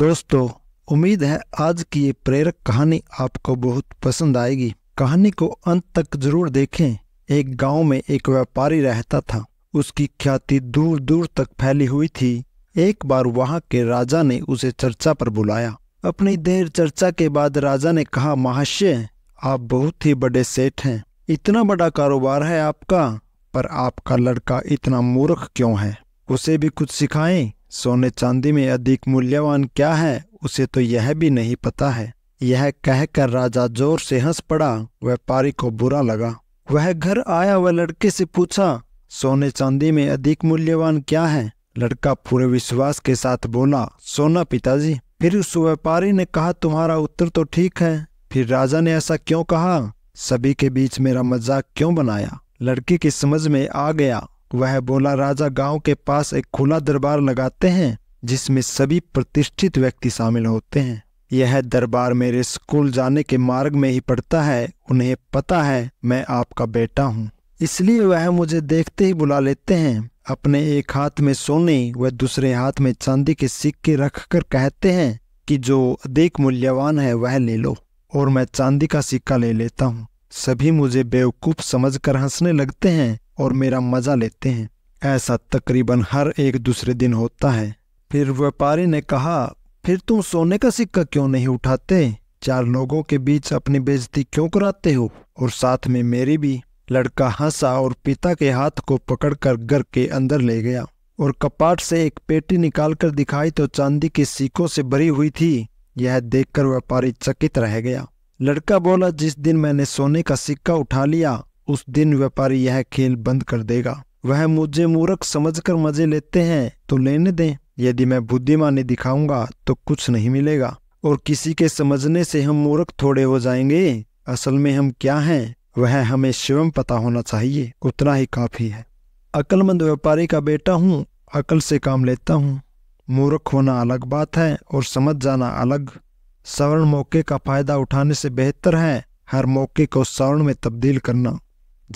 दोस्तों उम्मीद है आज की ये प्रेरक कहानी आपको बहुत पसंद आएगी कहानी को अंत तक जरूर देखें एक गांव में एक व्यापारी रहता था उसकी ख्याति दूर दूर तक फैली हुई थी एक बार वहां के राजा ने उसे चर्चा पर बुलाया अपनी देर चर्चा के बाद राजा ने कहा महाशय आप बहुत ही बड़े सेठ हैं इतना बड़ा कारोबार है आपका पर आपका लड़का इतना मूर्ख क्यों है उसे भी कुछ सिखाएं सोने चांदी में अधिक मूल्यवान क्या है उसे तो यह भी नहीं पता है यह कहकर राजा जोर से हंस पड़ा व्यापारी को बुरा लगा वह घर आया वह लड़के से पूछा सोने चांदी में अधिक मूल्यवान क्या है लड़का पूरे विश्वास के साथ बोला सोना पिताजी फिर उस व्यापारी ने कहा तुम्हारा उत्तर तो ठीक है फिर राजा ने ऐसा क्यों कहा सभी के बीच मेरा मजाक क्यों बनाया लड़के की समझ में आ गया वह बोला राजा गांव के पास एक खुला दरबार लगाते हैं जिसमें सभी प्रतिष्ठित व्यक्ति शामिल होते हैं यह दरबार मेरे स्कूल जाने के मार्ग में ही पड़ता है उन्हें पता है मैं आपका बेटा हूँ इसलिए वह मुझे देखते ही बुला लेते हैं अपने एक हाथ में सोने व दूसरे हाथ में चांदी के सिक्के रखकर कहते हैं कि जो अधिक मूल्यवान है वह ले लो और मैं चांदी का सिक्का ले लेता हूँ सभी मुझे बेवकूफ समझकर हंसने लगते हैं और मेरा मज़ा लेते हैं ऐसा तकरीबन हर एक दूसरे दिन होता है फिर व्यापारी ने कहा फिर तुम सोने का सिक्का क्यों नहीं उठाते चार लोगों के बीच अपनी बेजती क्यों कराते हो और साथ में मेरी भी लड़का हंसा और पिता के हाथ को पकड़कर घर के अंदर ले गया और कपाट से एक पेटी निकालकर दिखाई तो चांदी के सिक्कों से भरी हुई थी यह देखकर व्यापारी चकित रह गया लड़का बोला जिस दिन मैंने सोने का सिक्का उठा लिया उस दिन व्यापारी यह खेल बंद कर देगा वह मुझे मूर्ख समझकर मजे लेते हैं तो लेने दें यदि मैं बुद्धिमानी दिखाऊंगा तो कुछ नहीं मिलेगा और किसी के समझने से हम मूर्ख थोड़े हो जाएंगे असल में हम क्या हैं वह हमें स्वयं पता होना चाहिए उतना ही काफी है अकलमंद व्यापारी का बेटा हूँ अकल से काम लेता हूँ मूर्ख होना अलग बात है और समझ जाना अलग स्वर्ण मौके का फायदा उठाने से बेहतर है हर मौके को स्वर्ण में तब्दील करना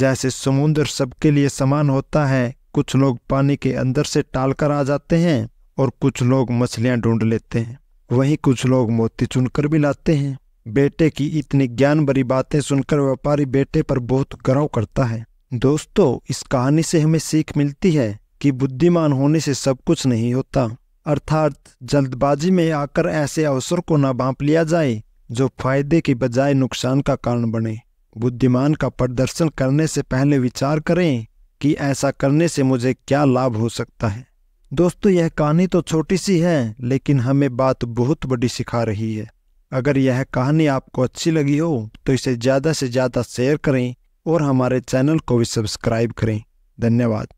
जैसे समुद्र सबके लिए समान होता है कुछ लोग पानी के अंदर से टालकर आ जाते हैं और कुछ लोग मछलियाँ ढूंढ लेते हैं वहीं कुछ लोग मोती चुनकर भी लाते हैं बेटे की इतनी ज्ञान भरी बातें सुनकर व्यापारी बेटे पर बहुत गर्व करता है दोस्तों इस कहानी से हमें सीख मिलती है कि बुद्धिमान होने से सब कुछ नहीं होता अर्थात जल्दबाजी में आकर ऐसे अवसर को ना बांप लिया जाए जो फायदे के बजाय नुकसान का कारण बने बुद्धिमान का प्रदर्शन करने से पहले विचार करें कि ऐसा करने से मुझे क्या लाभ हो सकता है दोस्तों यह कहानी तो छोटी सी है लेकिन हमें बात बहुत बड़ी सिखा रही है अगर यह कहानी आपको अच्छी लगी हो तो इसे ज़्यादा से ज़्यादा शेयर करें और हमारे चैनल को भी सब्सक्राइब करें धन्यवाद